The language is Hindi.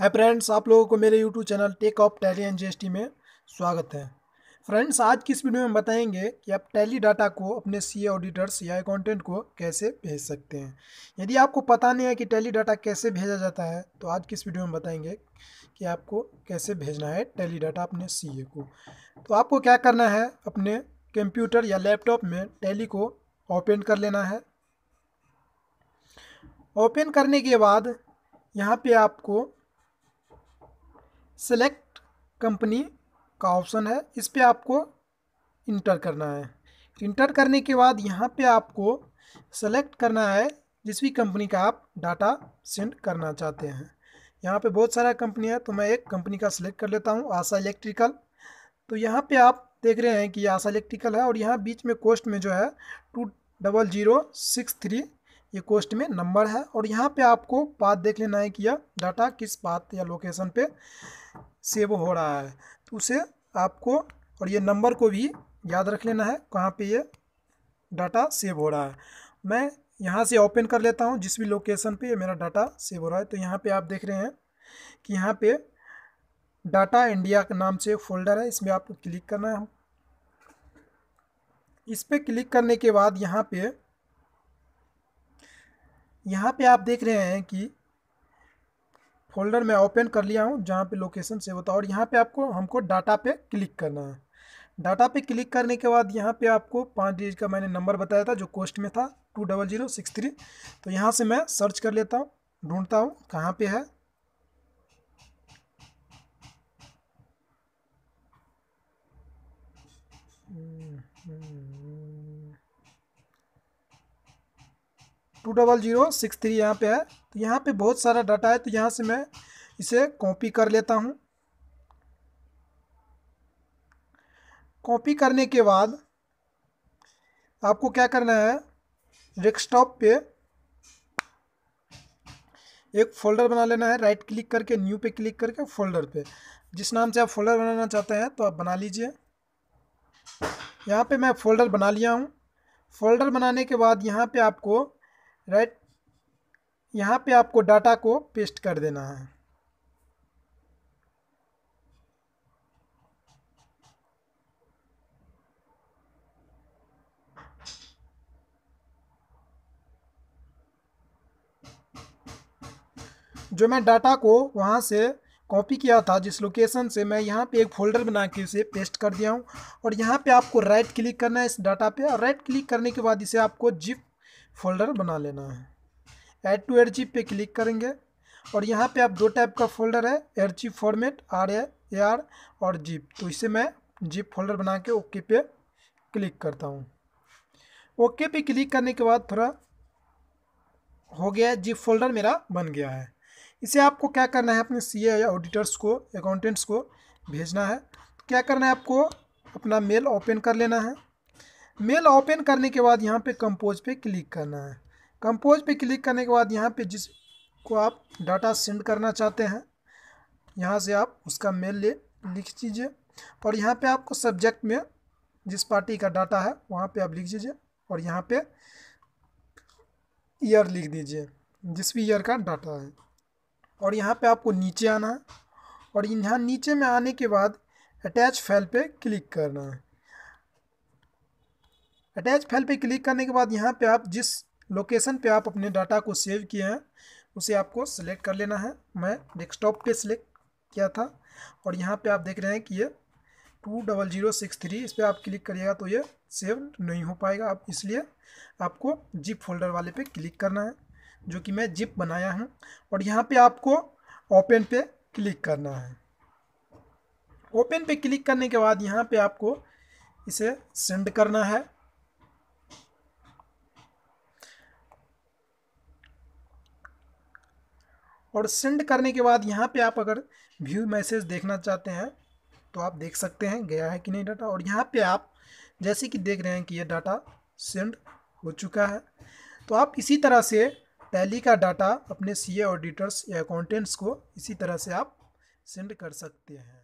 है फ्रेंड्स आप लोगों को मेरे YouTube channel tech of tally N GST में स्वागत है फ्रेंड्स आज की इस वीडियो में बताएंगे कि आप टैली डाटा को अपने सी ऑडिटर्स या अकाउंटेंट को कैसे भेज सकते हैं यदि आपको पता नहीं है कि टैली डाटा कैसे भेजा जाता है तो आज की इस वीडियो में बताएंगे कि आपको कैसे भेजना है टैली डाटा अपने सी को तो आपको क्या करना है अपने कंप्यूटर या लैपटॉप में टैली को ओपन कर लेना है ओपन करने के बाद यहाँ पे आपको सेलेक्ट कंपनी का ऑप्शन है इस पर आपको इंटर करना है इंटर करने के बाद यहाँ पे आपको सेलेक्ट करना है जिस भी कंपनी का आप डाटा सेंड करना चाहते हैं यहाँ पे बहुत सारा कंपनी है तो मैं एक कंपनी का सिलेक्ट कर लेता हूँ आशा इलेक्ट्रिकल तो यहाँ पे आप देख रहे हैं कि आशा इलेक्ट्रिकल है और यहाँ बीच में कोस्ट में जो है two double zero six three ये कोस्ट में नंबर है और यहाँ पे आपको पात देख लेना है कि यह डाटा किस पात या लोकेशन पे सेव हो रहा है तो उसे आपको और ये नंबर को भी याद रख लेना है कहाँ पे ये डाटा सेव हो रहा है मैं यहाँ से ओपन कर लेता हूँ जिस भी लोकेशन पे ये मेरा डाटा सेव हो रहा है तो यहाँ पे आप देख रहे हैं कि यहाँ पे डाटा इंडिया के नाम से फोल्डर है इसमें आपको क्लिक करना है इस पर क्लिक करने के बाद यहाँ पर यहाँ पे आप देख रहे हैं कि फोल्डर मैं ओपन कर लिया हूँ जहाँ पे लोकेशन सेव होता है और यहाँ पे आपको हमको डाटा पे क्लिक करना है डाटा पे क्लिक करने के बाद यहाँ पे आपको पाँच डिजिट का मैंने नंबर बताया था जो कोस्ट में था two double zero six three तो यहाँ से मैं सर्च कर लेता हूँ ढूंढता हूँ कहाँ पे है Hmm. Two double zero six three यहाँ पर है तो यहाँ पे बहुत सारा डाटा है तो यहाँ से मैं इसे कॉपी कर लेता हूँ कॉपी करने के बाद आपको क्या करना है डेस्कटॉप पे एक फोल्डर बना लेना है राइट क्लिक करके न्यू पे क्लिक करके फोल्डर पे जिस नाम से आप फोल्डर बनाना चाहते हैं तो आप बना लीजिए यहाँ पे मैं फोल्डर बना लिया हूँ फोल्डर बनाने के बाद यहाँ पे आपको राइट यहाँ पे आपको डाटा को पेस्ट कर देना है जो मैं डाटा को वहाँ से कॉपी किया था जिस लोकेशन से मैं यहाँ पे एक फोल्डर बना के उसे पेस्ट कर दिया हूँ और यहाँ पे आपको राइट क्लिक करना है इस डाटा पे और राइट क्लिक करने के बाद इसे आपको जिप फ़ोल्डर बना लेना है एड टू एयर जी पे क्लिक करेंगे और यहाँ पे आप दो टाइप का फोल्डर है एयर जी फॉर्मेट आर ए आर और जीप तो इसे मैं जीप फोल्डर बना के ओके पे क्लिक करता हूँ ओके पे क्लिक करने के बाद थोड़ा हो गया जीप फोल्डर मेरा बन गया है इसे आपको क्या करना है अपने सी या ऑडिटर्स को अकाउंटेंट्स को भेजना है तो क्या करना है आपको अपना मेल ओपन कर लेना है मेल ओपन करने के बाद यहाँ पे कंपोज पे क्लिक करना है कंपोज पे क्लिक करने के बाद यहाँ पे जिसको आप डाटा सेंड करना चाहते हैं यहाँ से आप उसका मेल ले लिख दीजिए और यहाँ पे आपको सब्जेक्ट में जिस पार्टी का डाटा है वहाँ पे आप लिख दीजिए और यहाँ पे ईयर लिख दीजिए जिस भी ईयर का डाटा है और यहाँ पे आपको नीचे आना है और यहाँ नीचे में आने के बाद अटैच फाइल पे क्लिक करना है अटैच फाइल पे क्लिक करने के बाद यहाँ पे आप जिस लोकेशन पे आप अपने डाटा को सेव किए हैं उसे आपको सेलेक्ट कर लेना है मैं डेस्कटॉप पे सिलेक्ट किया था और यहाँ पे आप देख रहे हैं कि ये two double zero six three इस पर आप क्लिक करिएगा तो ये सेव नहीं हो पाएगा आप इसलिए आपको जिप फोल्डर वाले पे क्लिक करना है जो कि मैं जिप बनाया हूँ और यहाँ पर आपको ओपन पे क्लिक करना है ओपन पे क्लिक करने के बाद यहाँ पे आपको इसे सेंड करना है और सेंड करने के बाद यहाँ पे आप अगर व्यू मैसेज देखना चाहते हैं तो आप देख सकते हैं गया है कि नहीं डाटा और यहाँ पे आप जैसे कि देख रहे हैं कि ये डाटा सेंड हो चुका है तो आप इसी तरह से टैली का डाटा अपने सीए ऑडिटर्स या अकाउंटेंट्स को इसी तरह से आप सेंड कर सकते हैं